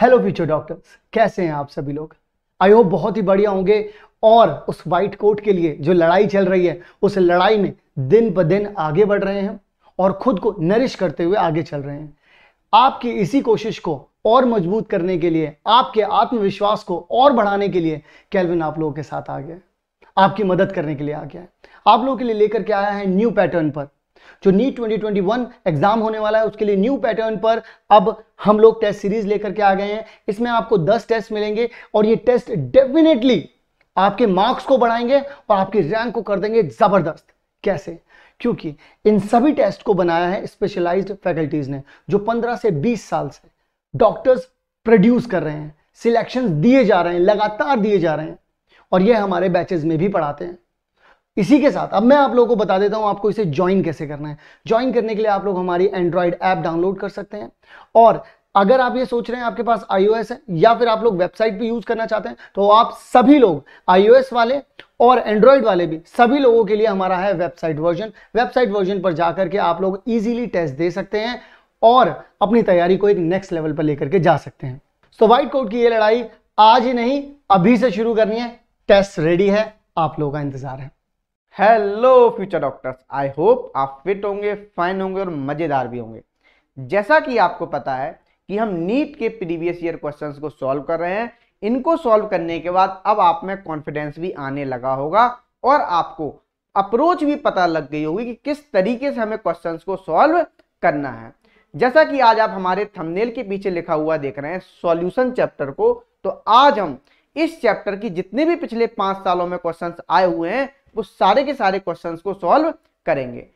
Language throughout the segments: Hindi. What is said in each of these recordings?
हेलो फ्यूचर डॉक्टर्स कैसे हैं आप सभी लोग आई होप बहुत ही बढ़िया होंगे और उस वाइट कोट के लिए जो लड़ाई चल रही है उस लड़ाई में दिन ब दिन आगे बढ़ रहे हैं और खुद को नरिश करते हुए आगे चल रहे हैं आपकी इसी कोशिश को और मजबूत करने के लिए आपके आत्मविश्वास को और बढ़ाने के लिए कैलविन आप लोगों के साथ आ गया आपकी मदद करने के लिए आ गया है आप लोगों के लिए लेकर के आया है न्यू पैटर्न पर जो नीट 2021 एग्जाम होने वाला है उसके लिए न्यू पैटर्न पर अब हम लोग टेस्ट सीरीज लेकर के आ गए हैं इसमें आपको 10 टेस्ट मिलेंगे और ये टेस्ट डेफिनेटली आपके मार्क्स को बढ़ाएंगे और आपकी रैंक को कर देंगे जबरदस्त कैसे क्योंकि इन सभी टेस्ट को बनाया है स्पेशलाइज फैकल्टीज ने जो पंद्रह से बीस साल से डॉक्टर्स प्रोड्यूस कर रहे हैं सिलेक्शन दिए जा रहे हैं लगातार दिए जा रहे हैं और ये हमारे बैचेस में भी पढ़ाते हैं इसी के साथ अब मैं आप लोगों को बता देता हूं आपको इसे ज्वाइन कैसे करना है ज्वाइन करने के लिए आप लोग हमारी एंड्रॉइड ऐप डाउनलोड कर सकते हैं और अगर आप ये सोच रहे हैं आपके पास आईओ है या फिर आप लोग वेबसाइट भी यूज करना चाहते हैं तो आप सभी लोग iOS वाले और एंड्रॉइड वाले भी सभी लोगों के लिए हमारा है वेबसाइट वर्जन वेबसाइट वर्जन पर जाकर के आप लोग इजीली टेस्ट दे सकते हैं और अपनी तैयारी को एक नेक्स्ट लेवल पर लेकर के जा सकते हैं सो व्हाइट कोड की यह लड़ाई आज ही नहीं अभी से शुरू करनी है टेस्ट रेडी है आप लोगों का इंतजार है hello future doctors I hope आप फिट होंगे फाइन होंगे और मज़ेदार भी होंगे जैसा कि आपको पता है कि हम नीट के प्रीवियस ईयर क्वेश्चंस को सॉल्व कर रहे हैं इनको सॉल्व करने के बाद अब आप में कॉन्फिडेंस भी आने लगा होगा और आपको अप्रोच भी पता लग गई होगी कि किस तरीके से हमें क्वेश्चन को सॉल्व करना है जैसा कि आज आप हमारे थमनेल के पीछे लिखा हुआ देख रहे हैं सॉल्यूशन चैप्टर को तो आज हम इस चैप्टर की जितने भी पिछले पांच सालों में क्वेश्चंस आए हुए हैं वो सारे के सारे क्वेश्चन को सॉल्व करेंगे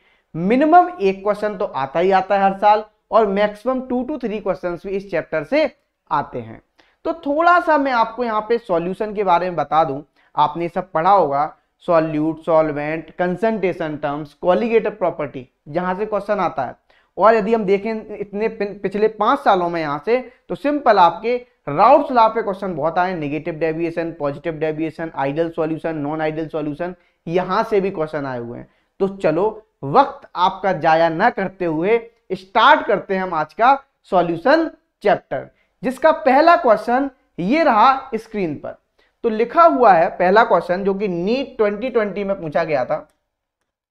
मिनिमम एक क्वेश्चन तो आता ही आता है हर साल और maximum two two three question भी इस चैप्टर से आते हैं तो थोड़ा सा मैं आपको यहाँ पे सॉल्यूशन के बारे में बता दूं आपने सब पढ़ा होगा solute solvent concentration terms colligative property जहां से क्वेश्चन आता है और यदि हम देखें इतने पिछले पांच सालों में यहाँ से तो सिंपल आपके राउट्स सलाह पे क्वेश्चन बहुत आए negative deviation positive deviation ideal solution non ideal solution यहां से भी क्वेश्चन आए हुए हैं तो चलो वक्त आपका जाया ना करते हुए स्टार्ट करते हैं हम आज का सॉल्यूशन चैप्टर जिसका पहला क्वेश्चन ये रहा स्क्रीन पर तो लिखा हुआ है पहला क्वेश्चन जो कि नीट 2020 में पूछा गया था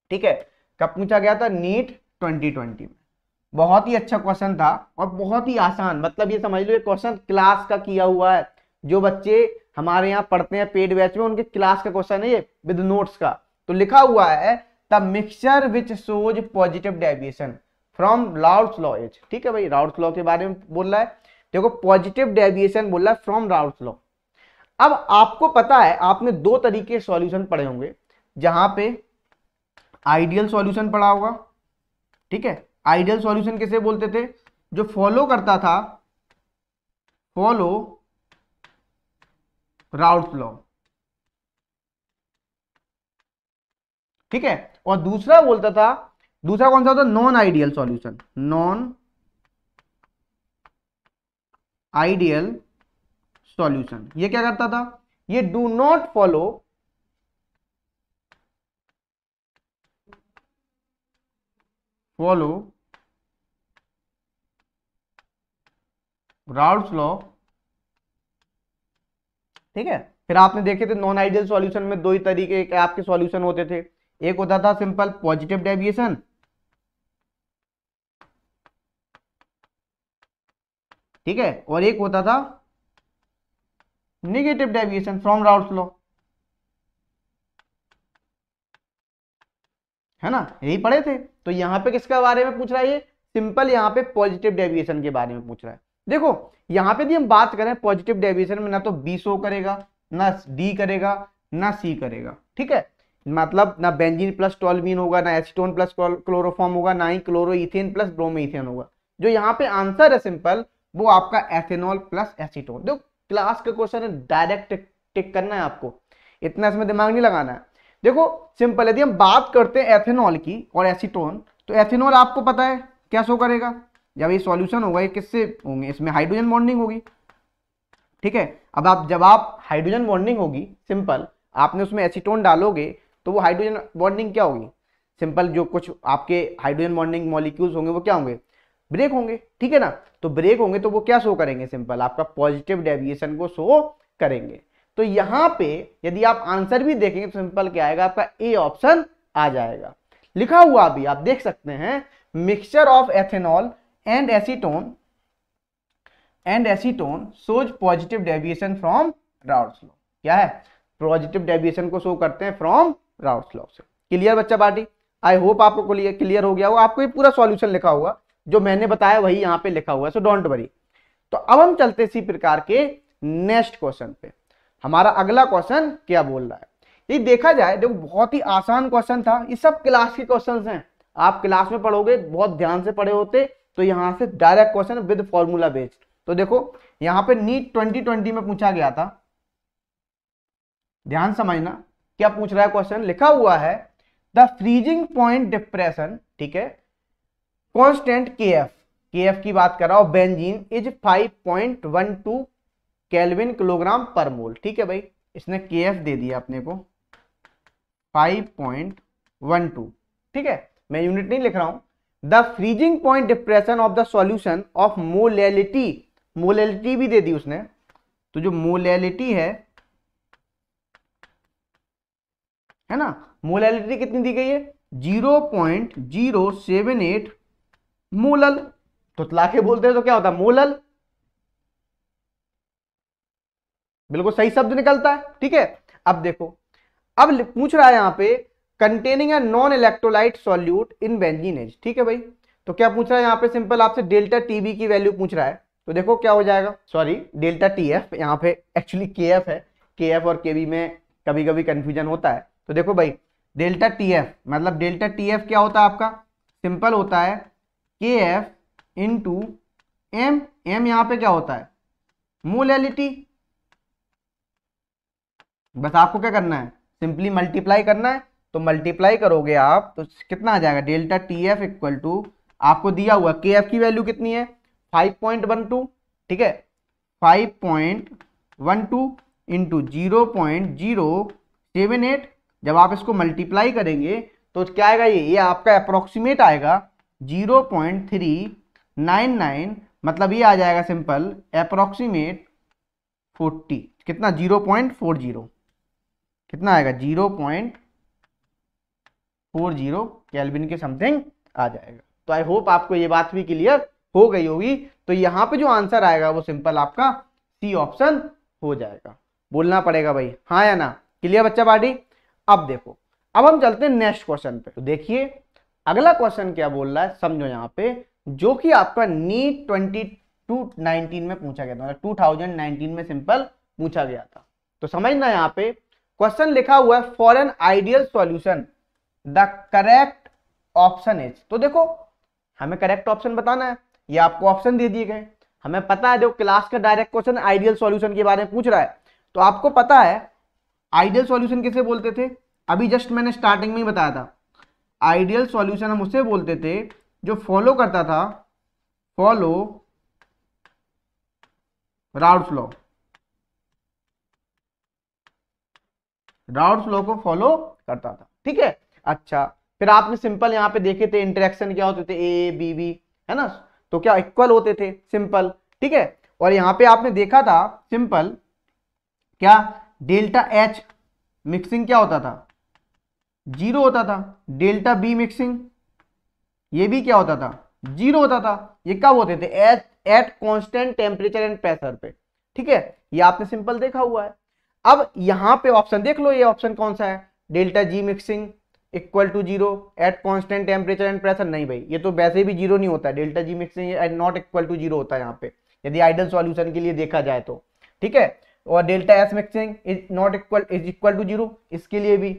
ठीक है कब पूछा गया था नीट 2020 में बहुत ही अच्छा क्वेश्चन था और बहुत ही आसान मतलब ये समझ लो ये क्वेश्चन क्लास का किया हुआ है जो बच्चे हमारे यहाँ पढ़ते हैं पेड बैच में उनके क्लास का क्वेश्चन है ये विद नोट्स का तो लिखा हुआ है the mixture which shows positive deviation from Raoult's law is ठीक है भाई राउट्स लॉ के बारे में बोल रहा है देखो पॉजिटिव डेविएशन बोल रहा है फ्रॉम राउट्स लॉ अब आपको पता है आपने दो तरीके सॉल्यूशन पढ़े होंगे जहां पे आइडियल सॉल्यूशन पढ़ा होगा ठीक है आइडियल सॉल्यूशन किसे बोलते थे जो फॉलो करता था फॉलो राउट लॉ ठीक है और दूसरा बोलता था दूसरा कौन सा होता non ideal solution non ideal solution ये क्या करता था ये do not follow follow Raoult's law ठीक है फिर आपने देखे थे नॉन आइडियल सॉल्यूशन में दो ही तरीके के आपके सॉल्यूशन होते थे एक होता था सिंपल पॉजिटिव डेविएशन ठीक है और एक होता था negative deviation from Raoult law है ना यही पढ़े थे तो यहां पे किसके बारे में पूछ रहा है ये सिंपल यहां पे पॉजिटिव डेविएशन के बारे में पूछ रहा है देखो यहां पे भी हम बात करें पॉजिटिव डेविएशन में ना तो बी शो करेगा ना डी करेगा ना सी करेगा ठीक है मतलब ना बेंजीन प्लस टोलमीन होगा ना एसिटोन प्लस क्लोरोफॉर्म होगा ना ही क्लोरोइथेन प्लस ब्रोमीथेन होगा जो यहाँ पे आंसर है सिंपल वो आपका एथेनॉल प्लस एसिटोन देखो क्लास का क्वेश्चन है डायरेक्ट टिक करना है आपको इतना इसमें दिमाग नहीं लगाना है देखो सिंपल यदि हम बात करते हैं एथेनॉल की और एसिटोन तो एथेनॉल आपको पता है क्या शो करेगा जब ये सॉल्यूशन होगा ये किससे होंगे इसमें हाइड्रोजन बॉन्डिंग होगी ठीक है अब आप जब आप हाइड्रोजन बॉन्डिंग होगी सिंपल आपने उसमें एसीटोन डालोगे तो वो हाइड्रोजन बॉन्डिंग क्या होगी सिंपल जो कुछ आपके हाइड्रोजन बॉन्डिंग मॉलिक्यूल्स होंगे वो क्या होंगे ब्रेक होंगे ठीक है ना तो ब्रेक होंगे तो वो क्या शो करेंगे सिंपल आपका पॉजिटिव डेविएशन को शो करेंगे तो यहाँ पे यदि आप आंसर भी देखेंगे तो सिंपल क्या आएगा आपका ए ऑप्शन आ जाएगा लिखा हुआ भी आप देख सकते हैं mixture of ethanol and acetone and acetone shows positive deviation from Raoult's law क्या है पॉजिटिव डेविएशन को शो करते हैं फ्रॉम राउट्स लॉ से क्लियर बच्चा पार्टी आई होप आपको क्लियर हो गया हो आपको ये पूरा सॉल्यूशन लिखा हुआ जो मैंने बताया वही यहाँ पे लिखा हुआ है सो डोंट वरी तो अब हम चलते इसी प्रकार के नेक्स्ट क्वेश्चन पे हमारा अगला क्वेश्चन क्या बोल रहा है ये देखा जाए देखो बहुत ही आसान क्वेश्चन था ये सब क्लास के क्वेश्चन हैं आप क्लास में पढ़ोगे बहुत ध्यान से पढ़े होते तो यहाँ से direct question with formula based तो देखो यहाँ पे नीट 2020 में पूछा गया था ध्यान समझना क्या पूछ रहा है क्वेश्चन लिखा हुआ है द फ्रीजिंग पॉइंट डिप्रेशन ठीक है कॉन्स्टेंट के एफ के एफ की बात कर रहा हूं बेंजीन इज 5.12 केल्विन किलोग्राम पर मोल ठीक है भाई इसने के एफ दे दिया अपने को 5.12 ठीक है मैं यूनिट नहीं लिख रहा हूं the freezing point depression of the solution of molality molality भी दे दी उसने तो जो मोलैलिटी है है ना मोलैलिटी कितनी दी गई है zero point zero seven eight molal तो लाखे बोलते हैं तो क्या होता है मोलल बिल्कुल सही शब्द निकलता है ठीक है अब देखो अब पूछ रहा है यहां पे containing a non electrolyte solute in benzene is ठीक है भाई तो क्या पूछ रहा है यहाँ पे सिंपल आपसे डेल्टा टीबी की वैल्यू पूछ रहा है तो देखो क्या हो जाएगा सॉरी डेल्टा टी एफ यहाँ पे एक्चुअली के एफ है के एफ और के बी में कभी कभी कंफ्यूजन होता है तो देखो भाई डेल्टा टी एफ मतलब डेल्टा टी एफ क्या होता है आपका सिंपल होता है K F into M M यहाँ पे क्या होता है मोलैलिटी बस आपको क्या करना है सिंपली मल्टीप्लाई करना है तो मल्टीप्लाई करोगे आप तो कितना आ जाएगा delta T F equal to आपको दिया हुआ के एफ की वैल्यू कितनी है फाइव पॉइंट वन टू ठीक है five point one two into zero point zero seven eight जब आप इसको मल्टीप्लाई करेंगे तो क्या आएगा ये ये आपका अप्रोक्सीमेट आएगा zero point three nine nine मतलब ये आ जाएगा सिंपल अप्रोक्सीमेट फोर्टी कितना जीरो पॉइंट फोर जीरो कितना आएगा zero point four zero kelvin के समथिंग आ जाएगा तो आई होप आपको ये बात भी क्लियर हो गई होगी तो यहाँ पे जो आंसर आएगा वो सिंपल आपका सी ऑप्शन हो जाएगा बोलना पड़ेगा भाई हाँ या ना क्लियर बच्चा पार्टी अब देखो अब हम चलते हैं नेक्स्ट क्वेश्चन पे तो देखिए अगला क्वेश्चन क्या बोल रहा है समझो यहाँ पे जो कि आपका नीट ट्वेंटी टू नाइनटीन में पूछा गया था मतलब टू थाउजेंड नाइनटीन में सिंपल पूछा गया था तो समझना यहाँ पे क्वेश्चन लिखा हुआ है for an ideal solution the correct option is तो देखो हमें करेक्ट ऑप्शन बताना है ये आपको ऑप्शन दे दिए गए हमें पता है देखो क्लास का डायरेक्ट क्वेश्चन आइडियल सॉल्यूशन के बारे में पूछ रहा है तो आपको पता है आइडियल सॉल्यूशन किसे बोलते थे अभी जस्ट मैंने स्टार्टिंग में ही बताया था आइडियल सॉल्यूशन हम उसे बोलते थे जो फॉलो करता था follow Raoult's law Raoult's law को फॉलो करता था ठीक है अच्छा फिर आपने सिंपल यहाँ पे देखे थे इंटरेक्शन क्या होते थे ए बी बी है ना तो क्या इक्वल होते थे सिंपल ठीक है और यहाँ पे आपने देखा था सिंपल क्या डेल्टा एच मिक्सिंग क्या होता था जीरो होता था डेल्टा बी मिक्सिंग ये भी क्या होता था जीरो होता था ये कब होते थे H at constant temperature and pressure पे ठीक है ये आपने सिंपल देखा हुआ है अब यहाँ पे ऑप्शन देख लो ये ऑप्शन कौन सा है delta G mixing equal to zero at constant temperature and pressure नहीं भाई ये तो वैसे भी जीरो नहीं होता है delta G mix and not equal to zero होता है यहाँ पे यदि आइडल सॉल्यूशन के लिए देखा जाए तो ठीक है और delta S mixing is not equal is equal to zero इसके लिए भी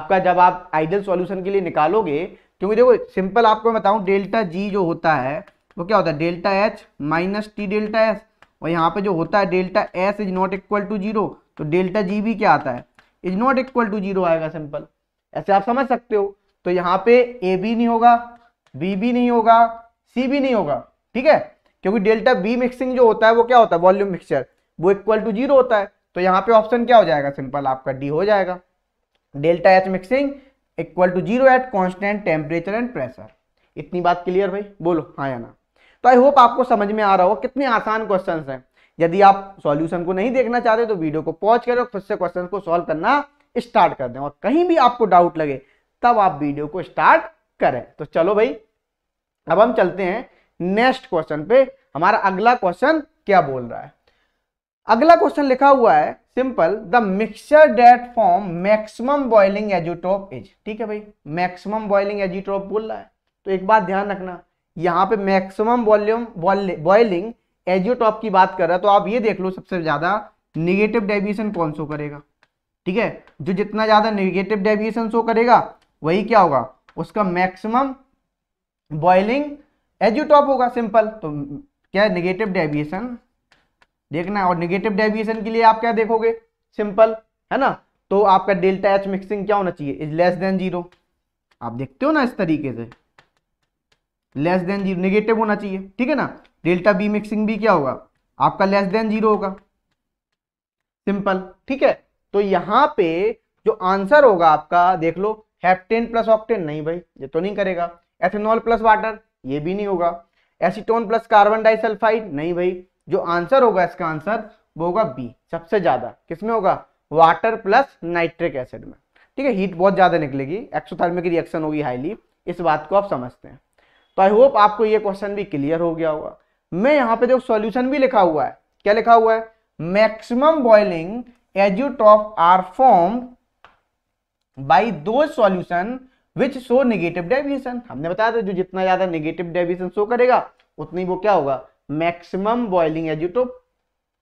आपका जब आप आइडल सॉल्यूशन के लिए निकालोगे क्योंकि देखो सिंपल आपको बताऊं डेल्टा जी जो होता है वो क्या होता है delta H minus T delta S और यहाँ पे जो होता है delta S is not equal to zero तो डेल्टा जी भी क्या आता है is not equal to zero आएगा सिंपल ऐसे आप समझ सकते हो तो यहाँ पे ए बी नहीं होगा बी भी नहीं होगा सी भी नहीं होगा ठीक है क्योंकि डेल्टा बी मिक्सिंग जो होता है वो क्या होता है वॉल्यूम मिक्सचर वो इक्वल टू जीरो होता है तो यहाँ पे ऑप्शन क्या हो जाएगा सिंपल आपका डी हो जाएगा delta H mixing equal to zero at constant temperature and pressure इतनी बात क्लियर भाई बोलो हाँ या ना तो आई होप आपको समझ में आ रहा हो कितने आसान क्वेश्चन हैं यदि आप सॉल्यूशन को नहीं देखना चाहते तो वीडियो को पॉज करो खुद से क्वेश्चन को सॉल्व करना स्टार्ट कर दें और कहीं भी आपको डाउट लगे तब आप वीडियो को स्टार्ट करें तो चलो भाई अब हम चलते हैं नेक्स्ट क्वेश्चन पे हमारा अगला क्वेश्चन क्या बोल रहा है अगला क्वेश्चन लिखा हुआ है simple the mixture that form maximum boiling azeotrope is ठीक है भाई मैक्सिमम बॉइलिंग एजोटोप बोल रहा है तो एक बात ध्यान रखना यहाँ पे मैक्सिमम वॉल्यूम बॉइलिंग एजियोटॉप की बात कर रहा है तो आप ये देख लो सबसे ज्यादा निगेटिव डेविएशन कौन सो करेगा ठीक है जो जितना ज़्यादा निगेटिव डेविएशन शो करेगा वही क्या होगा उसका मैक्सिमम बॉइलिंग एजोटॉप होगा सिंपल तो क्या निगेटिव डेविएशन देखना और निगेटिव डेविएशन के लिए आप क्या देखोगे सिंपल है ना तो आपका डेल्टा एच मिक्सिंग क्या होना चाहिए इज लेस देन जीरो आप देखते हो ना इस तरीके से लेस देन जीरो नेगेटिव होना चाहिए ठीक है ना डेल्टा बी मिक्सिंग भी क्या होगा आपका लेस देन जीरो होगा सिंपल ठीक है तो यहां पे जो आंसर होगा आपका देख लो हेप्टेन प्लस ऑक्टेन नहीं भाई ये तो नहीं करेगा एथेनॉल प्लस वाटर ये भी नहीं होगा एसिटोन प्लस कार्बन डाइसल्फाइड नहीं भाई जो आंसर होगा इसका आंसर वो होगा बी सबसे ज्यादा किसमें होगा वाटर प्लस नाइट्रिक एसिड में ठीक है हीट बहुत ज्यादा निकलेगी एक्सोथर्मिक रिएक्शन होगी हाईली इस बात को आप समझते हैं तो आई होप आपको ये क्वेश्चन भी क्लियर हो गया होगा मैं यहाँ पे देखो सॉल्यूशन भी लिखा हुआ है क्या लिखा हुआ है maximum boiling azotropes are formed by those solution which show negative deviation हमने बताया था जो जितना ज्यादा negative deviation show करेगा उतनी वो क्या होगा maximum boiling azotope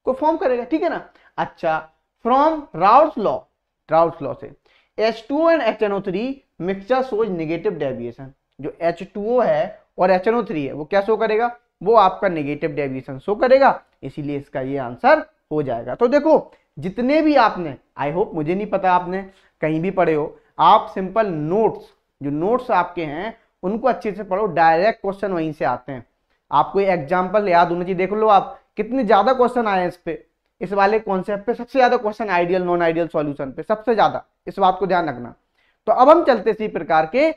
को फॉर्म करेगा ठीक है ना अच्छा from Raoult's law Raoult's law से H2O and HNO3 mixture shows negative deviation जो H2O है और HNO3 है वो क्या शो करेगा वो आपका नेगेटिव डेविएशन शो करेगा इसीलिए इसका ये आंसर हो जाएगा तो देखो जितने भी आपने आई होप मुझे नहीं पता आपने कहीं भी पढ़े हो आप सिंपल नोट्स जो नोट्स आपके हैं उनको अच्छे से पढ़ो डायरेक्ट क्वेश्चन वहीं से आते हैं आपको एग्जाम्पल याद होना चाहिए देख लो आप कितने ज़्यादा क्वेश्चन आए हैं इस पर इस वाले कॉन्सेप्ट पे सबसे ज़्यादा question ideal non ideal solution पे सबसे ज़्यादा इस बात को ध्यान रखना तो अब हम चलते इसी प्रकार के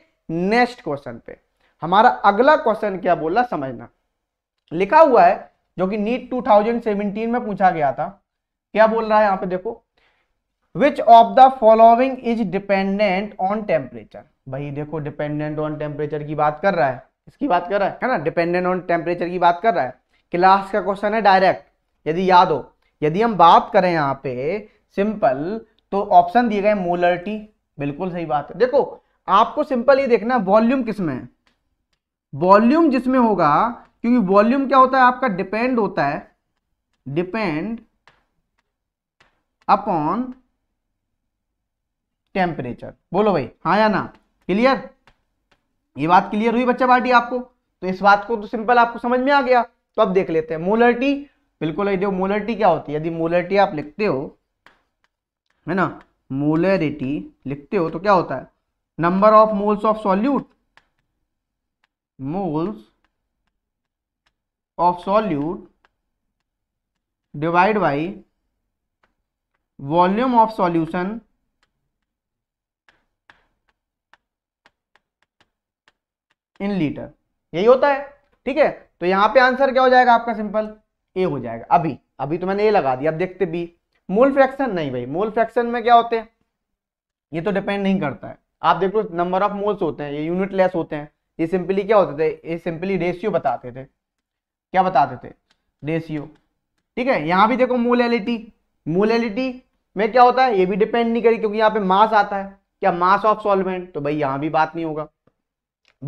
नेक्स्ट क्वेश्चन पे हमारा अगला क्वेश्चन क्या बोला समझना लिखा हुआ है जो कि नीट 2017 में पूछा गया था क्या बोल रहा है यहां पे देखो which of the following is dependent on temperature भाई देखो डिपेंडेंट ऑन टेम्परेचर की बात कर रहा है इसकी बात कर रहा है ना डिपेंडेंट ऑन टेम्परेचर की बात कर रहा है क्लास का क्वेश्चन है डायरेक्ट यदि याद हो यदि हम बात करें यहां पे सिंपल तो ऑप्शन दिए गए मोलरिटी बिल्कुल सही बात है देखो आपको सिंपल ये देखना वॉल्यूम किसमें है वॉल्यूम जिसमें होगा क्योंकि वॉल्यूम क्या होता है आपका डिपेंड होता है डिपेंड अपॉन टेम्परेचर बोलो भाई हाँ या ना क्लियर ये बात क्लियर हुई बच्चा पार्टी आपको तो इस बात को तो सिंपल आपको समझ में आ गया तो अब देख लेते हैं मोलरटी बिल्कुल देखो मोलरटी क्या होती है यदि मोलरटी आप लिखते हो है ना मोलरिटी लिखते हो तो क्या होता है number of moles of solute moles of solute divide by volume of solution in litre यही होता है ठीक है तो यहां पे आंसर क्या हो जाएगा आपका सिंपल ए हो जाएगा अभी अभी तो मैंने ए लगा दिया अब देखते बी मोल फ्रैक्शन नहीं भाई मोल फ्रैक्शन में क्या होते हैं ये तो डिपेंड नहीं करता है आप देख लो नंबर ऑफ मोल्स होते हैं ये यूनिट लेस होते हैं ये सिंपली क्या होते थे ये सिंपली रेशियो बताते थे क्या बताते थे रेशियो ठीक है यहां भी देखो मोलैलिटी मोलैलिटी में क्या होता है ये भी डिपेंड नहीं करेगी क्योंकि यहाँ पे मास आता है क्या मास ऑफ सॉल्वेंट तो भाई यहाँ भी बात नहीं होगा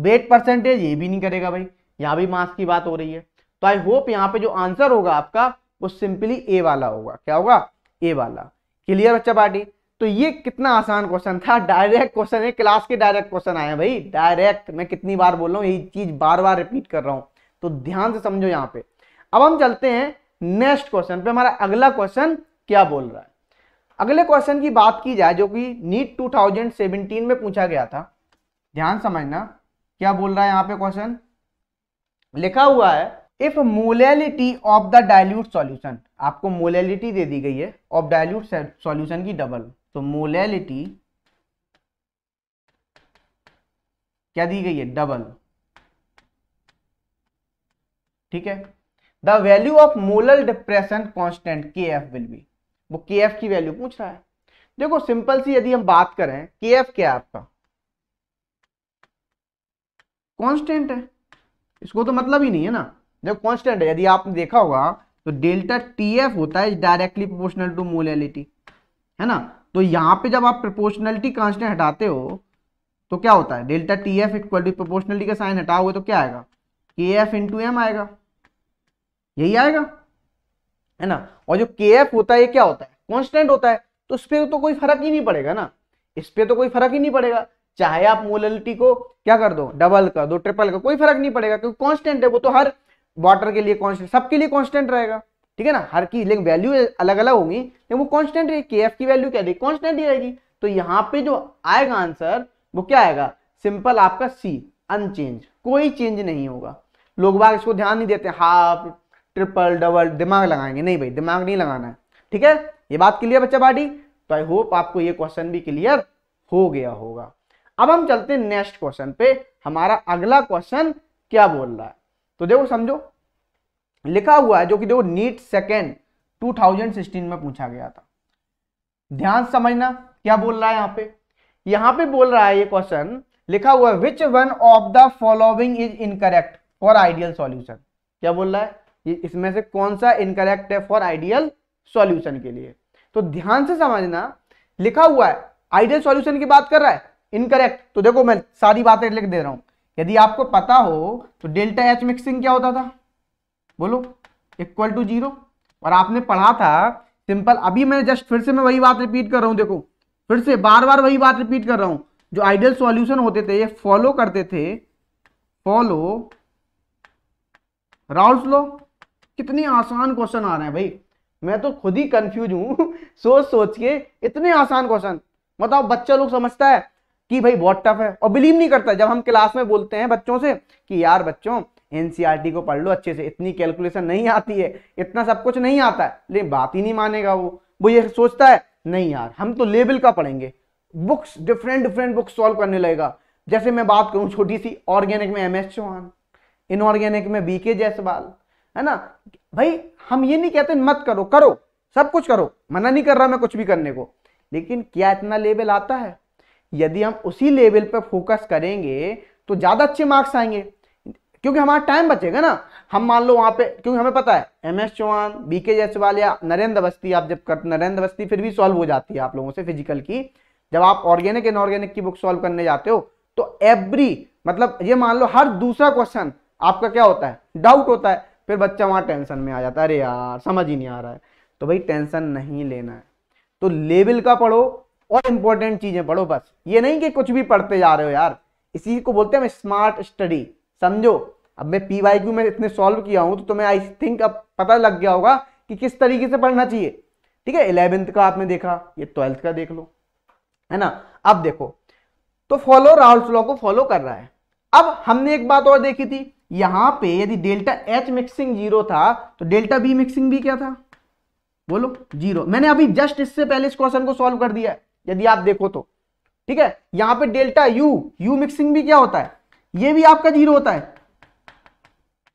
वेट परसेंटेज ये भी नहीं करेगा भाई यहाँ भी मास की बात हो रही है तो आई होप यहाँ पे जो आंसर होगा आपका वो सिंपली ए वाला होगा क्या होगा ए वाला क्लियर बच्चा पार्टी तो ये कितना आसान क्वेश्चन था डायरेक्ट क्वेश्चन है क्लास के डायरेक्ट क्वेश्चन आए भाई डायरेक्ट मैं कितनी बार बोल रहा हूँ यही चीज बार बार रिपीट कर रहा हूँ तो ध्यान से समझो यहाँ पे अब हम चलते हैं नेक्स्ट क्वेश्चन पे हमारा अगला क्वेश्चन क्या बोल रहा है अगले क्वेश्चन की बात की जाए जो कि नीट 2017 में पूछा गया था ध्यान समझना क्या बोल रहा है यहां पे क्वेश्चन लिखा हुआ है if molality of the dilute solution आपको मोलैलिटी दे दी गई है ऑफ डायल्यूट सॉल्यूशन की डबल तो मोलैलिटी क्या दी गई है डबल ठीक है the value of molal depression constant K F will be वो के एफ की वैल्यू पूछ रहा है देखो सिंपल सी यदि हम बात करें के एफ क्या है आपका कांस्टेंट है इसको तो मतलब ही नहीं है ना जब कांस्टेंट है यदि आपने देखा होगा तो डेल्टा टी एफ होता है डायरेक्टली प्रोपोर्शनल टू मोलैलिटी है ना तो यहां पे जब आप प्रोपोर्शनलिटी कांस्टेंट हटाते हो तो क्या होता है delta T F equal to proportionality का साइन हटाओगे तो क्या आएगा के एफ इंटू एम आएगा यही आएगा है ना और जो के एफ होता है ये क्या होता है कॉन्स्टेंट होता है तो इस पर तो कोई फर्क ही नहीं पड़ेगा ना इस पर तो कोई फर्क ही नहीं पड़ेगा चाहे आप मोलिटी को क्या कर दो डबल कर दो ट्रिपल कर कोई फर्क नहीं पड़ेगा क्योंकि कॉन्स्टेंट है वो तो हर वाटर के लिए कॉन्स्टेंट सबके लिए कॉन्स्टेंट रहेगा ठीक है ना हर की लेकिन वैल्यू अलग अलग होगी लेकिन वो कॉन्स्टेंट है के एफ की वैल्यू क्या रहेगी कॉन्स्टेंट ही रहेगी तो यहाँ पे जो आएगा आंसर वो क्या आएगा सिंपल आपका सी अनचेंज कोई चेंज नहीं होगा लोग बाग इसको ध्यान नहीं देते हाफ ट्रिपल डबल दिमाग लगाएंगे नहीं भाई दिमाग नहीं लगाना है ठीक है ये बात क्लियर बच्चा बाडी तो आई होप आपको ये क्वेश्चन भी क्लियर हो गया होगा अब हम चलते हैं नेक्स्ट क्वेश्चन पे हमारा अगला क्वेश्चन क्या बोल रहा है तो देखो समझो लिखा हुआ है जो कि देखो नीट सेकेंड 2016 में पूछा गया था ध्यान समझना क्या बोल रहा है यहाँ पे यहाँ पे बोल रहा है ये क्वेश्चन लिखा हुआ which one of the following is incorrect for ideal solution क्या बोल रहा है इसमें से कौन सा इनकरेक्ट है फॉर आइडियल सॉल्यूशन के लिए तो ध्यान से समझना लिखा हुआ है आइडियल सॉल्यूशन की बात कर रहा है इनकरेक्ट तो देखो मैं सारी बातें लिख दे रहा हूं यदि आपको पता हो तो डेल्टा एच मिक्सिंग क्या होता था बोलो इक्वल टू जीरो और आपने पढ़ा था सिंपल अभी मैंने जस्ट फिर से मैं वही बात रिपीट कर रहा हूं देखो फिर से बार बार वही बात रिपीट कर रहा हूं जो आइडियल सॉल्यूशन होते थे ये फॉलो करते थे फॉलो राउल्स लॉ कितने आसान क्वेश्चन आ रहे हैं भाई मैं तो खुद ही कंफ्यूज हूँ सोच सोच के इतने आसान क्वेश्चन बताओ मतलब बच्चा लोग समझता है कि भाई बहुत टफ है और बिलीव नहीं करता जब हम क्लास में बोलते हैं बच्चों से कि यार बच्चों एनसीईआरटी e को पढ़ लो अच्छे से इतनी कैलकुलेशन नहीं आती है इतना सब कुछ नहीं आता है लेकिन बात ही नहीं मानेगा वो वो ये सोचता है नहीं यार हम तो लेवल का पढ़ेंगे books different different books solve करने लगेगा जैसे मैं बात करूँ छोटी सी ऑर्गेनिक में एम एस चौहान इनऑर्गेनिक में बी के जायसवाल है ना भाई हम ये नहीं कहते मत करो करो सब कुछ करो मना नहीं कर रहा मैं कुछ भी करने को लेकिन क्या इतना लेवल आता है यदि हम उसी लेवल पर फोकस करेंगे तो ज़्यादा अच्छे मार्क्स आएंगे क्योंकि हमारा टाइम बचेगा ना हम मान लो वहां पे क्योंकि हमें पता है एम एस चौहान बी के या नरेंद्र अवस्थी आप जब करते नरेंद्र अवस्थी फिर भी सॉल्व हो जाती है आप लोगों से फिजिकल की जब आप ऑर्गेनिक इनऑर्गेनिक की बुक सॉल्व करने जाते हो तो एवरी मतलब ये मान लो हर दूसरा क्वेश्चन आपका क्या होता है डाउट होता है फिर बच्चा वहाँ टेंशन में आ जाता है अरे यार समझ ही नहीं आ रहा है तो भाई टेंशन नहीं लेना है तो लेवल का पढ़ो और इम्पोर्टेंट चीज़ें पढ़ो बस ये नहीं कि कुछ भी पढ़ते जा रहे हो यार इसी को बोलते हैं स्मार्ट स्टडी समझो अब मैं पी वाई क्यू में इतने सॉल्व किया हूँ तो तुम्हें आई थिंक अब पता लग गया होगा कि किस तरीके से पढ़ना चाहिए ठीक है इलेवेंथ का आपने देखा ये ट्वेल्थ का देख लो है ना अब देखो तो फॉलो राहुल फ्लो को फॉलो कर रहा है अब हमने एक बात और देखी थी यहां पे यदि डेल्टा एच मिक्सिंग जीरो था तो डेल्टा बी मिक्सिंग भी क्या था बोलो जीरो मैंने अभी जस्ट इससे पहले इस क्वेश्चन को सॉल्व कर दिया है यदि आप देखो तो ठीक है यहां पे डेल्टा यू यू मिक्सिंग भी क्या होता है ये भी आपका जीरो होता है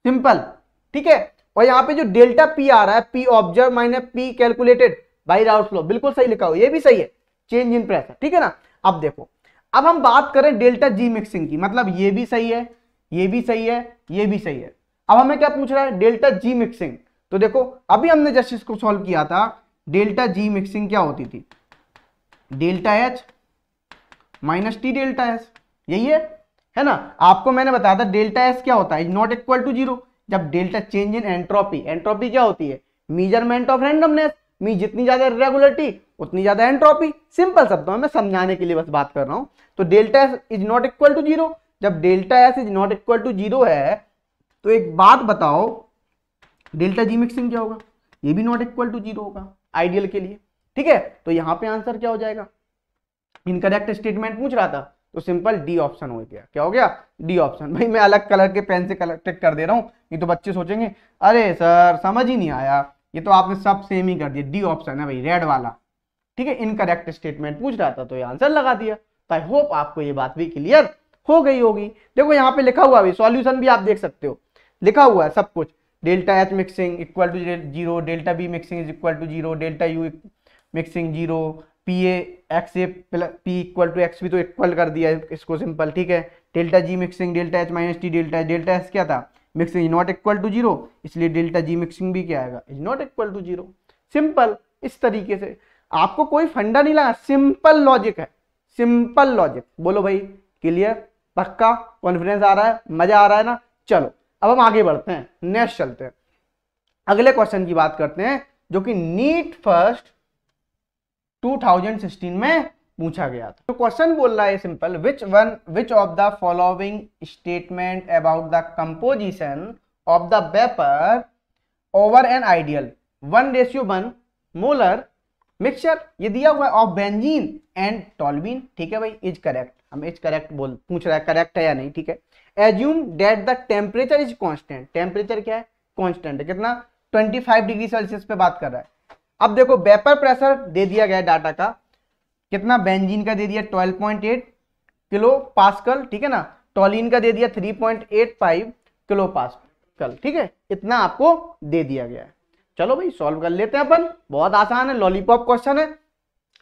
सिंपल ठीक है और यहां पे जो डेल्टा पी आ रहा है P observe minus P calculated by Raoult law बिल्कुल सही लिखा हो ये भी सही है चेंज इन प्रेशर ठीक है ना अब देखो अब हम बात करें डेल्टा जी मिक्सिंग की मतलब ये भी सही है ये भी सही है ये भी सही है अब हमें क्या पूछ रहा है डेल्टा जी मिक्सिंग तो देखो अभी हमने जस्ट इसको सॉल्व किया था डेल्टा जी मिक्सिंग क्या होती थी delta H minus T delta S यही है है ना आपको मैंने बताया था डेल्टा एस क्या होता है is not equal to zero जब delta change in entropy entropy क्या होती है मीजरमेंट ऑफ रैंडमनेस मी जितनी ज्यादा रेगुलरिटी उतनी ज्यादा एंट्रोपी सिंपल शब्दों में समझाने के लिए बस बात कर रहा हूं तो delta S is not equal to zero जब delta S is not equal to zero है तो एक बात बताओ डेल्टा जी मिक्सिंग क्या होगा ये भी नॉट इक्वल टू जीरो होगा आइडियल के लिए ठीक है तो यहां पे आंसर क्या हो जाएगा इनकरेक्ट स्टेटमेंट पूछ रहा था तो सिंपल डी ऑप्शन हो गया क्या हो गया डी ऑप्शन भाई मैं अलग कलर के पेन से कलेक्ट कर दे रहा हूँ नहीं तो बच्चे सोचेंगे अरे सर समझ ही नहीं आया ये तो आपने सब सेम ही कर दिया डी ऑप्शन है भाई रेड वाला ठीक है इनकरेक्ट स्टेटमेंट पूछ रहा था तो ये आंसर लगा दिया तो आई होप आपको ये बात भी क्लियर हो गई होगी देखो यहाँ पे लिखा हुआ भी सॉल्यूशन भी आप देख सकते हो लिखा हुआ है सब कुछ delta H mixing equal to zero delta V mixing is equal to zero delta U mixing zero P A X A plus P equal to X भी तो इक्वल कर दिया इसको सिंपल ठीक है delta G mixing delta H minus T delta delta S क्या था mixing is not equal to zero इसलिए डेल्टा जी मिक्सिंग भी क्या आएगा is not equal to zero simple इस तरीके से आपको कोई फंडा नहीं लगा सिंपल लॉजिक है सिंपल लॉजिक बोलो भाई क्लियर पक्का कॉन्फिडेंस आ रहा है मजा आ रहा है ना चलो अब हम आगे बढ़ते हैं नेक्स्ट चलते हैं अगले क्वेश्चन की बात करते हैं जो कि नीट फर्स्ट 2016 में पूछा गया था तो क्वेश्चन बोल रहा है simple which one which of the following statement about the composition of the vapour over an ideal one ratio one molar mixture ये दिया हुआ है ऑफ बेंजीन एंड टॉलबीन ठीक है भाई इज करेक्ट हमें इज करेक्ट बोल पूछ रहा है करेक्ट है या नहीं ठीक है assume that the temperature is constant temperature क्या है कॉन्स्टेंट है कितना 25 डिग्री सेल्सियस पे बात कर रहा है अब देखो वेपर प्रेशर दे दिया गया डाटा का कितना बेंजीन का दे दिया 12.8 किलो पास्कल ठीक है ना टॉलिन का दे दिया 3.85 किलो पास्कल ठीक है इतना आपको दे दिया गया है चलो भाई सॉल्व कर लेते हैं अपन बहुत आसान है लॉलीपॉप क्वेश्चन है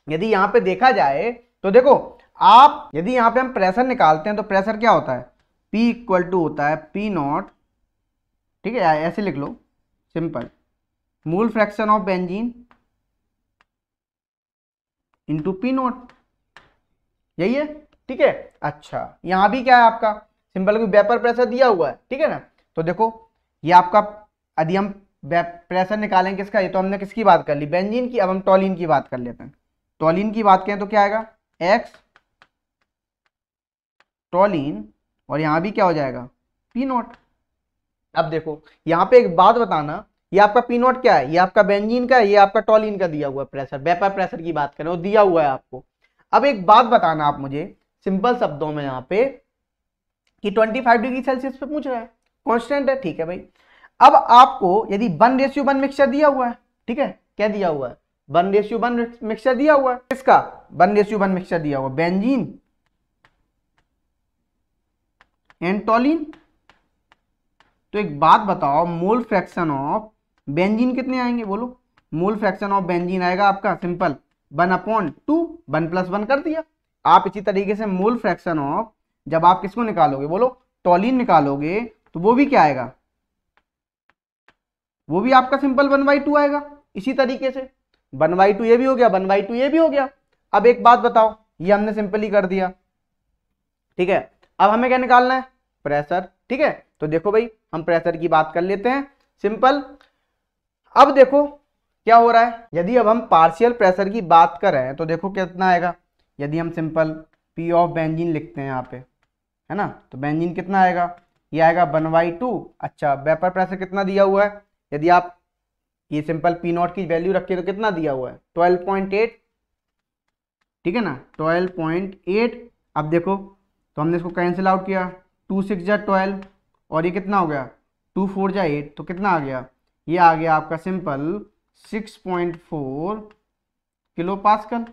यदि यहाँ पे देखा जाए तो देखो आप यदि यहां पे हम प्रेशर निकालते हैं तो प्रेशर क्या होता है पी इक्वल टू होता है पी नॉट ठीक है ऐसे लिख लो simple mole fraction of benzene into P naught यही है ठीक है अच्छा यहां भी क्या है आपका सिंपल क्योंकि वेपर प्रेशर दिया हुआ है ठीक है ना तो देखो ये आपका यदि हम प्रेशर निकालेंगे किसका ये तो हमने किसकी बात कर ली बेंजीन की अब हम टॉलिन की बात कर लेते हैं टॉलिन की बात करें तो क्या आएगा एक्स टॉलिन और यहाँ भी क्या हो जाएगा पी नॉट अब देखो यहाँ पे एक बात बताना ये आपका पी नॉट क्या है ये आपका बेंजीन का है ये आपका टॉलिन का दिया हुआ प्रेशर वेपर प्रेशर की बात करें वो दिया हुआ है आपको अब एक बात बताना आप मुझे सिंपल शब्दों में यहाँ पे कि 25 डिग्री सेल्सियस पे पूछ रहा है कांस्टेंट है ठीक है भाई अब आपको यदि वन रेशियो वन मिक्सचर दिया हुआ है ठीक है क्या दिया हुआ है वन रेशियो वन मिक्सचर दिया हुआ है किसका वन रेशियो वन मिक्सचर दिया हुआ बेंजीन एंटोलिन तो एक बात बताओ मोल फ्रैक्शन ऑफ बेंजीन कितने आएंगे बोलो मोल फ्रैक्शन ऑफ बेंजीन आएगा आपका simple one upon two one plus one कर दिया आप इसी तरीके से मोल फ्रैक्शन ऑफ जब आप किसको निकालोगे बोलो टॉलिन निकालोगे तो वो भी क्या आएगा वो भी आपका सिंपल वन बाई टू आएगा इसी तरीके से वन बाई टू ये भी हो गया वन बाई टू ये भी हो गया अब एक बात बताओ ये हमने सिंपली कर दिया ठीक है अब हमें क्या निकालना है प्रेशर ठीक है तो देखो भाई हम प्रेशर की बात कर लेते हैं सिंपल अब देखो क्या हो रहा है यदि अब हम पार्शियल प्रेशर की बात कर रहे हैं तो देखो कितना आएगा यदि हम सिंपल पी ऑफ बेंजीन लिखते हैं यहाँ पे है ना तो बेंजीन कितना आएगा ये आएगा वन वाई टू अच्छा वेपर प्रेशर कितना दिया हुआ है यदि आप ये सिंपल पी नॉट की वैल्यू रखिए तो कितना दिया हुआ है ट्वेल्व पॉइंट एट ठीक है ना ट्वेल्व पॉइंट एट अब देखो तो हमने इसको कैंसिल आउट किया टू सिक्स जा ट्वेल्व और ये कितना हो गया टू फोर जै एट तो कितना आ गया ये आ गया आपका simple six point four kilo pascal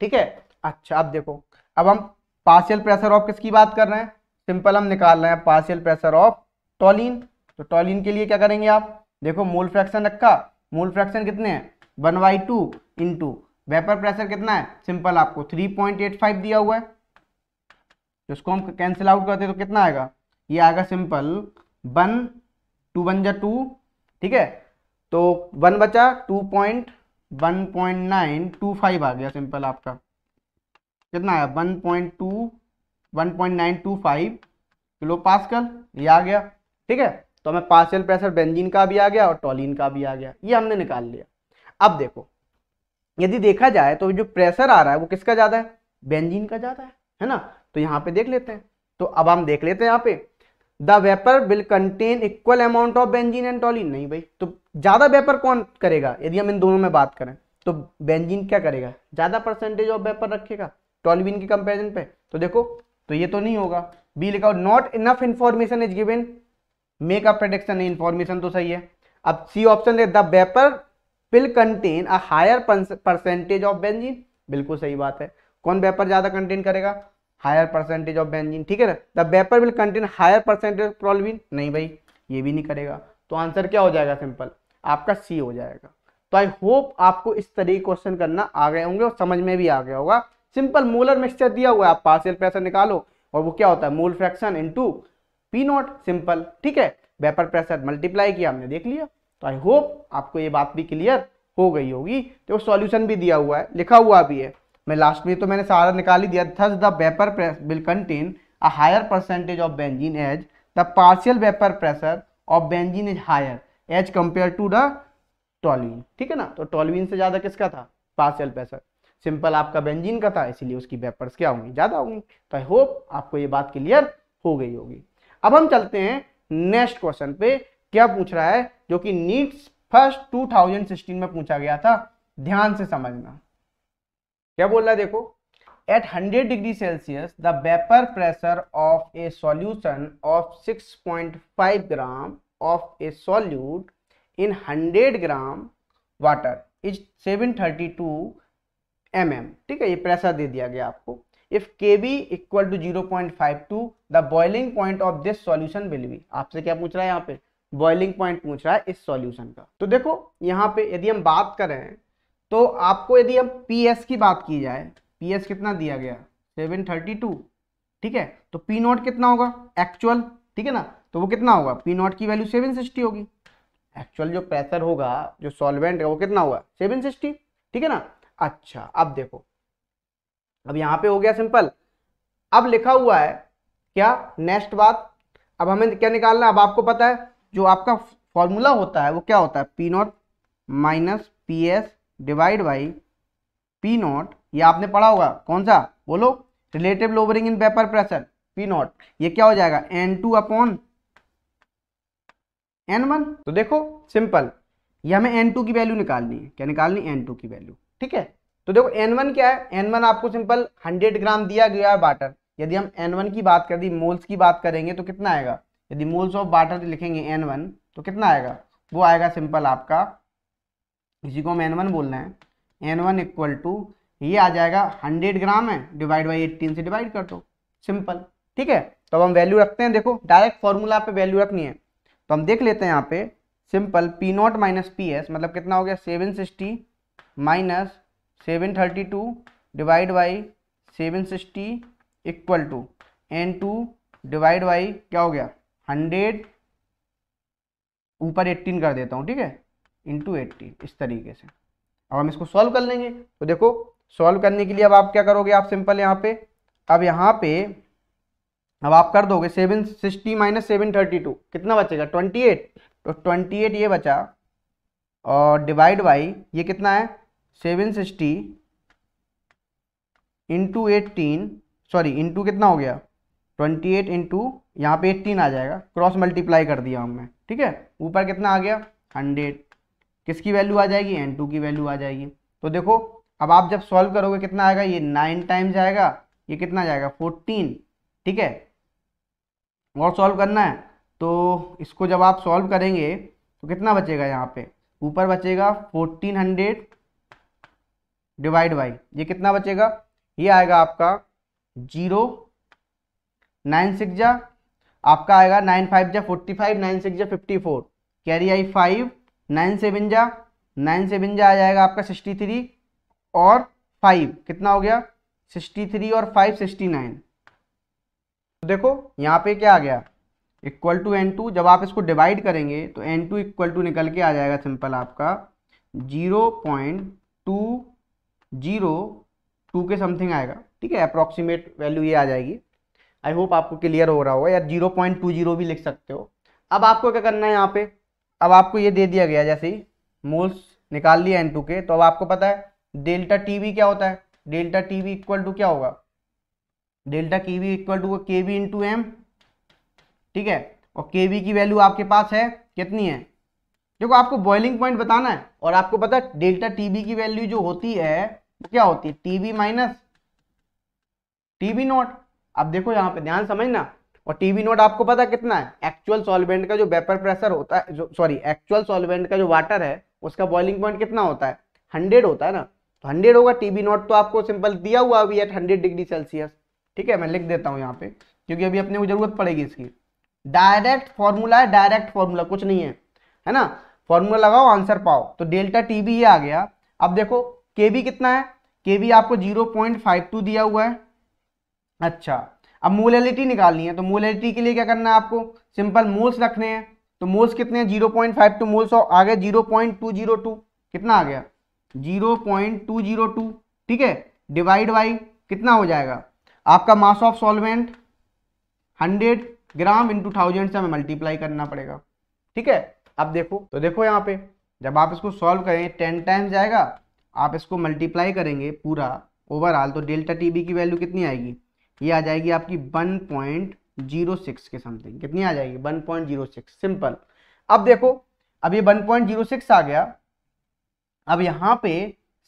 ठीक है अच्छा अब देखो अब हम पार्शियल प्रेशर ऑफ किसकी बात कर रहे हैं सिंपल हम निकाल रहे हैं पार्शियल प्रेशर ऑफ टॉलिन तो टॉलिन के लिए क्या करेंगे आप देखो मोल फ्रैक्शन रखा मोल फ्रैक्शन कितने हैं one by two into vapour pressure कितना है सिंपल आपको थ्री पॉइंट एट फाइव दिया हुआ है तो इसको हम कैंसिल आउट करते हैं तो कितना आएगा ये आएगा सिंपल वन टू वन जा टू ठीक है तो वन बचा two point one point nine two five आ गया सिंपल आपका कितना आया one point two one point nine two five kilo pascal ये आ गया ठीक है तो हमें पार्शियल प्रेशर बेंजीन का भी आ गया और टॉलिन का भी आ गया ये हमने निकाल लिया अब देखो यदि देखा जाए तो जो प्रेशर आ रहा है वो किसका ज़्यादा है बेंजीन का ज़्यादा है है ना तो यहाँ पे देख लेते हैं तो अब हम देख लेते हैं यहाँ पे the vapour will contain equal amount of benzene and toluene नहीं भाई तो ज़्यादा वेपर कौन करेगा यदि हम इन दोनों में बात करें तो बेंजीन क्या करेगा ज़्यादा परसेंटेज ऑफ वेपर रखेगा टॉलबिन के कंपेरिजन पे तो देखो तो ये तो नहीं होगा बी लिखा not enough information is given make up production information तो सही है अब सी ऑप्शन है the vapour will contain a higher percentage of benzene बिल्कुल सही बात है कौन वेपर ज़्यादा कंटेन करेगा हायर परसेंटेज ऑफ बेंजिन ठीक है ना the vapour will contain higher percentage of toluene नहीं भाई ये भी नहीं करेगा तो आंसर क्या हो जाएगा सिंपल आपका सी हो जाएगा तो आई होप आपको इस तरीके क्वेश्चन करना आ गए होंगे और समझ में भी आ गया होगा सिंपल मोलर मिक्सचर दिया हुआ है आप पार्शियल प्रेशर निकालो और वो क्या होता है mole fraction into P naught simple ठीक है वेपर प्रेशर मल्टीप्लाई किया हमने देख लिया तो आई होप आपको ये बात भी क्लियर हो गई होगी तो सॉल्यूशन भी दिया हुआ है लिखा हुआ भी है मैं लास्ट में तो मैंने सारा निकाल ही दिया thus the vapour will contain a higher percentage of benzene as the partial vapour pressure of benzene is higher as compare to the toluene ठीक है ना तो टॉलवीन से ज़्यादा किसका था पार्शियल प्रेशर सिंपल आपका बेंजीन का था इसीलिए उसकी वेपर्स क्या होंगी ज़्यादा होंगी तो आई होप आपको ये बात क्लियर हो गई होगी अब हम चलते हैं नेक्स्ट क्वेश्चन पे क्या पूछ रहा है जो कि नीट्स फर्स्ट 2016 में पूछा गया था ध्यान से समझना क्या बोल रहा है देखो at 100 degree Celsius the vapour pressure of a solution of 6.5 gram of a solute in 100 gram water is 732 mm ठीक है ये प्रेशर दे दिया गया आपको if K B equal to zero point five two the boiling point of this solution will be आपसे क्या पूछ रहा है यहाँ पे बॉइलिंग पॉइंट पूछ रहा है इस सॉल्यूशन का तो देखो यहाँ पे यदि हम बात करें तो आपको यदि हम एस की बात की जाए एस कितना दिया गया 732 ठीक है तो पी नॉट कितना होगा एक्चुअल ठीक है ना तो वो कितना होगा पी नॉट की वैल्यू 760 होगी एक्चुअल जो प्रेशर होगा जो सॉल्वेंट है वो कितना होगा 760 ठीक है ना अच्छा अब देखो अब यहाँ पे हो गया सिंपल अब लिखा हुआ है क्या नेक्स्ट बात अब हमें क्या निकालना है अब आपको पता है जो आपका फॉर्मूला होता है वो क्या होता है P naught minus P S divide by P naught ये आपने पढ़ा होगा कौन सा बोलो relative lowering in vapour pressure P naught ये क्या हो जाएगा N two upon N one तो देखो सिंपल ये हमें एन टू की वैल्यू निकालनी है क्या निकालनी एन टू की वैल्यू ठीक है तो देखो एन वन क्या है एन वन आपको सिंपल हंड्रेड ग्राम दिया गया है वाटर यदि हम एन वन की बात कर दी मोल्स की बात करेंगे तो कितना आएगा यदि मोल्स ऑफ वाटर लिखेंगे एन वन तो कितना आएगा वो आएगा सिंपल आपका इसी को हम एन वन बोल रहे हैं एन वन इक्वल टू ये आ जाएगा हंड्रेड ग्राम है डिवाइड बाई एट्टीन से डिवाइड कर दो सिंपल ठीक है तो हम वैल्यू रखते हैं देखो डायरेक्ट फॉर्मूला पे वैल्यू रखनी है तो हम देख लेते हैं यहाँ पे simple P naught minus P S मतलब कितना हो गया seven sixty minus seven thirty two divide by seven sixty equal to N two divide by क्या हो गया हंड्रेड ऊपर एट्टीन कर देता हूँ ठीक है इंटू एट्टी इस तरीके से अब हम इसको सॉल्व कर लेंगे तो देखो सॉल्व करने के लिए अब आप क्या करोगे आप सिंपल यहाँ पे अब यहाँ पे अब आप कर दोगे seven sixty minus seven thirty two कितना बचेगा ट्वेंटी एट तो ट्वेंटी एट ये बचा और डिवाइड बाई ये कितना है seven sixty into eighteen sorry into कितना हो गया ट्वेंटी एट इंटू यहाँ पे एट्टीन आ जाएगा क्रॉस मल्टीप्लाई कर दिया हमने ठीक है ऊपर कितना आ गया हंड्रेड किसकी वैल्यू आ जाएगी एन टू की वैल्यू आ जाएगी तो देखो अब आप जब सॉल्व करोगे कितना आएगा ये नाइन टाइम्स आएगा ये कितना जाएगा फोर्टीन ठीक है और सॉल्व करना है तो इसको जब आप सॉल्व करेंगे तो कितना बचेगा यहाँ पे ऊपर बचेगा फोर्टीन हंड्रेड डिवाइड बाई ये कितना बचेगा ये आएगा आपका जीरो नाइन सिक्स जा आपका आएगा नाइन फाइव जा फोर्टी फाइव नाइन सिक्स जा फिफ्टी फोर कैरी आई फाइव नाइन सेवन जा नाइन सेवन जा आ जाएगा आपका सिक्सटी थ्री और फाइव कितना हो गया सिक्सटी थ्री और फाइव सिक्सटी नाइन तो देखो यहाँ पे क्या आ गया इक्वल टू एन टू जब आप इसको डिवाइड करेंगे तो एन टू इक्वल टू निकल के आ जाएगा सिंपल आपका zero point two zero two के समथिंग आएगा ठीक है अप्रॉक्सीमेट वैल्यू ये आ जाएगी आई होप आपको क्लियर हो रहा होगा यार जीरो पॉइंट टू जीरो भी लिख सकते हो अब आपको क्या करना है यहाँ पे अब आपको ये दे दिया गया जैसे ही मोल्स निकाल लिया एन टू के तो अब आपको पता है डेल्टा टी वी क्या होता है delta T V equal to क्या होगा delta K V equal to K V into M ठीक है और के वी की वैल्यू आपके पास है कितनी है देखो आपको बॉइलिंग पॉइंट बताना है और आपको पता है डेल्टा टी बी की वैल्यू जो होती है वो क्या होती है T B minus T B naught अब देखो यहाँ पे ध्यान समझना और टीबी नोट आपको पता कितना है एक्चुअल सॉल्वेंट का जो वेपर प्रेशर होता है सॉरी एक्चुअल सॉल्वेंट का जो वाटर है उसका बॉइलिंग पॉइंट कितना होता है हंड्रेड होता है ना तो हंड्रेड होगा टीबी नोट तो आपको सिंपल दिया हुआ अभी एट हंड्रेड डिग्री सेल्सियस ठीक है मैं लिख देता हूँ यहाँ पे क्योंकि अभी अपने को जरूरत पड़ेगी इसकी डायरेक्ट फॉर्मूला है डायरेक्ट फॉर्मूला कुछ नहीं है है ना फॉर्मूला लगाओ आंसर पाओ तो डेल्टा टी बी ये आ गया अब देखो के बी कितना है के बी आपको जीरो पॉइंट फाइव टू दिया हुआ है अच्छा अब मोलैलिटी निकालनी है तो मोलैलिटी के लिए क्या करना है आपको सिंपल मोल्स रखने हैं तो मोल्स कितने हैं zero point five two moles आ गए zero point two zero two कितना आ गया zero point two zero two ठीक है डिवाइड बाई कितना हो जाएगा आपका mass of solvent hundred gram into thousand से हमें मल्टीप्लाई करना पड़ेगा ठीक है अब देखो तो देखो यहाँ पे जब आप इसको सॉल्व करें टेन टाइम्स जाएगा आप इसको मल्टीप्लाई करेंगे पूरा ओवरऑल तो डेल्टा टी की वैल्यू कितनी आएगी ये आ जाएगी आपकी 1.06 के समथिंग कितनी आ जाएगी 1.06 सिंपल अब देखो अब ये 1.06 आ गया अब यहां पे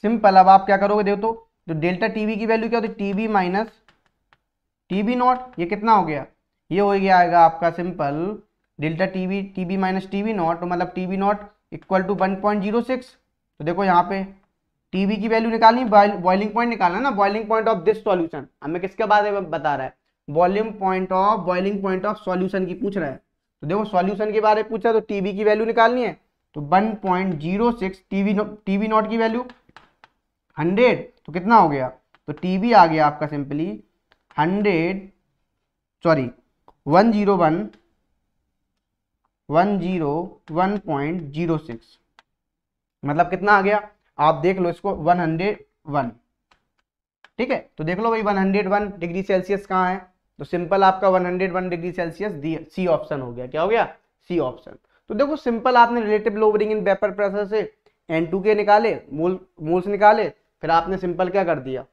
सिंपल अब आप क्या करोगे देखो तो जो डेल्टा टीवी की वैल्यू क्या होती है टीवी माइनस टीवी नॉट ये कितना हो गया ये हो गया आएगा आपका simple delta TV TV minus TV naught तो मतलब TV naught equal to six तो देखो यहाँ पे टीवी की वैल्यू निकालनी बॉइलिंग पॉइंट निकालना ना boiling point of this solution हमें किसके बारे में बता रहा है volume point of boiling point of solution की पूछ रहा है तो देखो सॉल्यूशन के बारे में पूछा तो टीवी की वैल्यू निकालनी है तो one point zero six TV TB naught की वैल्यू हंड्रेड तो कितना हो गया तो टीवी आ गया आपका simply hundred sorry one one one one zero zero point zero six मतलब कितना आ गया आप देख लो इसको 101 ठीक है तो देख लो भाई 101 डिग्री सेल्सियस कहाँ है तो सिंपल आपका 101 डिग्री सेल्सियस सी ऑप्शन हो गया क्या हो गया सी ऑप्शन तो देखो सिंपल आपने relative lowering in vapour pressure से एन टू के निकाले मोल मोल्स निकाले फिर आपने सिंपल क्या कर दिया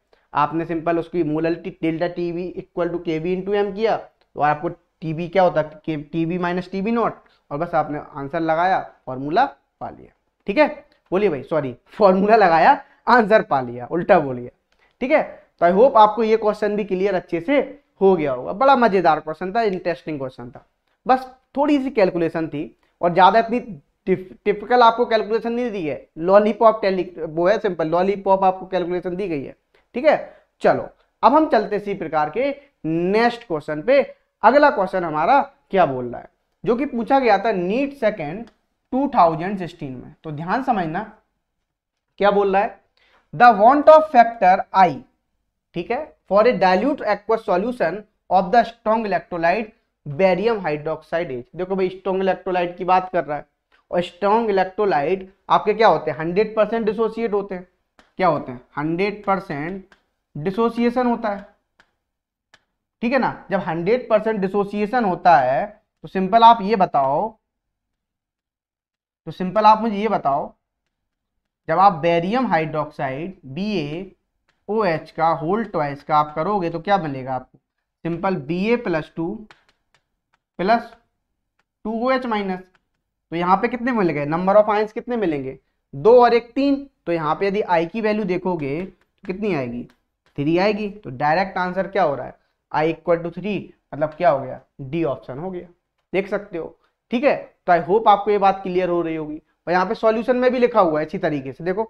आपने सिंपल उसकी molality delta T V equal to K V into M किया तो आपको टी क्या होता है T V minus T B naught और बस आपने आंसर लगाया फॉर्मूला पा लिया ठीक है बोलिए भाई सॉरी फॉर्मूला लगाया आंसर पा लिया उल्टा बोलिए ठीक है तो आई होप आपको ये क्वेश्चन भी क्लियर अच्छे से हो गया होगा बड़ा मजेदार क्वेश्चन था इंटरेस्टिंग क्वेश्चन था बस थोड़ी सी कैलकुलेशन थी और ज़्यादा इतनी टिपिकल आपको कैलकुलेशन नहीं दी है लॉलीपॉप टेली वो है सिंपल लॉलीपॉप आपको कैलकुलेशन दी गई है ठीक है चलो अब हम चलते इसी प्रकार के नेक्स्ट क्वेश्चन पे अगला क्वेश्चन हमारा क्या बोल रहा है जो कि पूछा गया था नीट सेकेंड 2016 में तो ध्यान समझना क्या बोल रहा है the van't Hoff factor I ठीक है for a dilute aqua solution of the strong electrolyte barium hydroxide as देखो भाई स्ट्रॉन्ग इलेक्ट्रोलाइट की बात कर रहा है और स्ट्रॉन्ग इलेक्ट्रोलाइट आपके क्या होते हैं 100% परसेंट डिसोसिएट होते हैं क्या होते हैं हंड्रेड परसेंट डिसोसिएशन होता है ठीक है ना जब हंड्रेड परसेंट डिसोसिएशन होता है तो सिंपल आप ये बताओ तो सिंपल आप मुझे ये बताओ जब आप barium hydroxide B A O H का होल ट्वाइस का आप करोगे तो क्या मिलेगा आपको simple B A plus two plus two O H minus तो यहाँ पे कितने मिल गए नंबर ऑफ आइंस कितने मिलेंगे दो और एक तीन तो यहाँ पे यदि आई की वैल्यू देखोगे तो कितनी आएगी थ्री आएगी तो डायरेक्ट आंसर क्या हो रहा है आई इक्वल टू थ्री मतलब क्या हो गया डी ऑप्शन हो गया देख सकते हो ठीक है तो आई होप आपको ये बात क्लियर हो रही होगी और यहाँ पे सॉल्यूशन में भी लिखा हुआ है अच्छी तरीके से देखो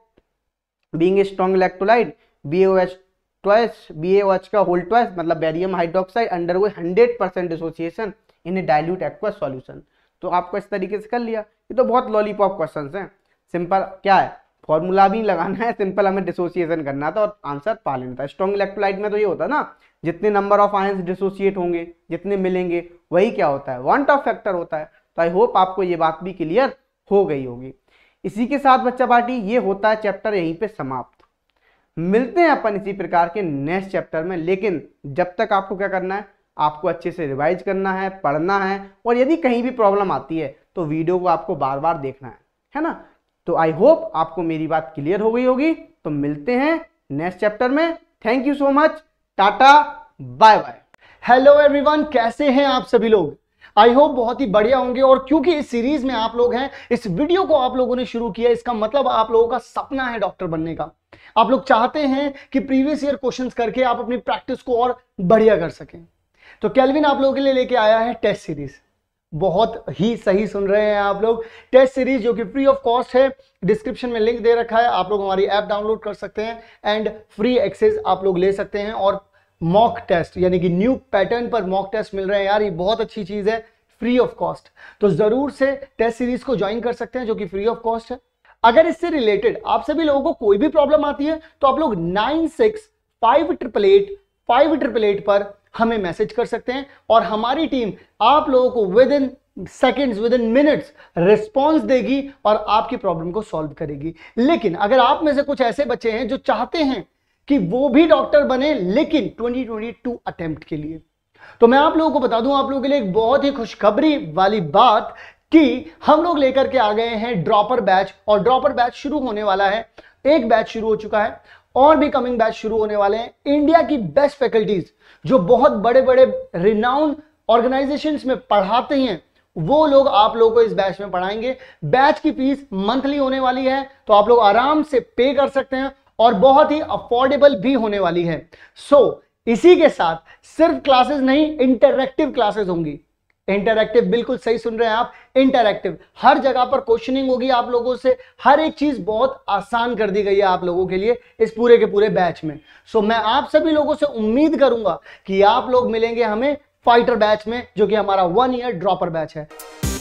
being strong electrolyte B O H twice B H का होल ट्वेस मतलब बैरियम हाइड्रोक्साइड अंडर वो hundred percent dissociation in a dilute aqua solution तो आपको इस तरीके से कर लिया ये तो बहुत लॉलीपॉप क्वेश्चन हैं सिंपल क्या है फॉर्मूला भी लगाना है सिंपल हमें डिसोसिएशन करना था और आंसर पा लेना था स्ट्रॉन्ग इलेक्ट्रोलाइट में तो ये होता है ना जितने नंबर ऑफ आयंस डिसोसिएट होंगे जितने मिलेंगे वही क्या होता है वन टॉप फैक्टर होता है तो आई होप आपको ये बात भी क्लियर हो गई होगी इसी के साथ बच्चा पार्टी ये होता है चैप्टर यहीं पे समाप्त मिलते हैं अपन इसी प्रकार के नेक्स्ट चैप्टर में लेकिन जब तक आपको क्या करना है आपको अच्छे से रिवाइज करना है पढ़ना है और यदि कहीं भी प्रॉब्लम आती है तो वीडियो को आपको बार बार देखना है है ना तो आई होप आपको मेरी बात क्लियर हो गई होगी तो मिलते हैं नेक्स्ट चैप्टर में thank you so much tata bye bye hello everyone कैसे हैं आप सभी लोग आई होप बहुत ही बढ़िया होंगे और क्योंकि इस सीरीज में आप लोग हैं इस वीडियो को आप लोगों ने शुरू किया इसका मतलब आप लोगों का सपना है डॉक्टर बनने का आप लोग चाहते हैं कि प्रीवियस ईयर क्वेश्चन करके आप अपनी प्रैक्टिस को और बढ़िया कर सकें तो कैलविन आप लोगों के लिए लेके आया है टेस्ट सीरीज बहुत ही सही सुन रहे हैं आप लोग टेस्ट सीरीज जो कि फ्री ऑफ कॉस्ट है डिस्क्रिप्शन में लिंक दे रखा है आप लोग हमारी ऐप डाउनलोड कर सकते हैं एंड फ्री एक्सेस आप लोग ले सकते हैं और मॉक टेस्ट यानी कि न्यू पैटर्न पर मॉक टेस्ट मिल रहे हैं यार ये बहुत अच्छी चीज़ है फ्री ऑफ कॉस्ट तो ज़रूर से टेस्ट सीरीज को ज्वाइन कर सकते हैं जो कि फ्री ऑफ कॉस्ट है अगर इससे रिलेटेड आप सभी लोगों को कोई भी प्रॉब्लम आती है तो आप लोग nine six five triple eight five triple eight पर हमें मैसेज कर सकते हैं और हमारी टीम आप लोगों को within seconds within minutes response देगी और आपकी प्रॉब्लम को सॉल्व करेगी लेकिन अगर आप में से कुछ ऐसे बच्चे हैं जो चाहते हैं कि वो भी डॉक्टर बने लेकिन 2022 अटेम्प्ट के लिए तो मैं आप लोगों को बता दूं आप लोगों के लिए एक बहुत ही खुशखबरी वाली बात कि हम लोग लेकर के आ गए हैं ड्रॉपर बैच और ड्रॉपर बैच शुरू होने वाला है एक बैच शुरू हो चुका है और भी कमिंग बैच शुरू होने वाले हैं इंडिया की बेस्ट फैकल्टीज जो बहुत बड़े बड़े रिनाउंड ऑर्गेनाइजेशन में पढ़ाते हैं वो लोग आप लोगों को इस बैच में पढ़ाएंगे बैच की फीस मंथली होने वाली है तो आप लोग आराम से पे कर सकते हैं और बहुत ही अफोर्डेबल भी होने वाली है सो so, इसी के साथ सिर्फ क्लासेस नहीं इंटरक्टिव क्लासेस होंगी इंटरक्टिव बिल्कुल सही सुन रहे हैं आप इंटरक्टिव हर जगह पर क्वेश्चनिंग होगी आप लोगों से हर एक चीज बहुत आसान कर दी गई है आप लोगों के लिए इस पूरे के पूरे बैच में सो so, मैं आप सभी लोगों से उम्मीद करूंगा कि आप लोग मिलेंगे हमें फाइटर बैच में जो कि हमारा वन ईयर ड्रॉपर बैच है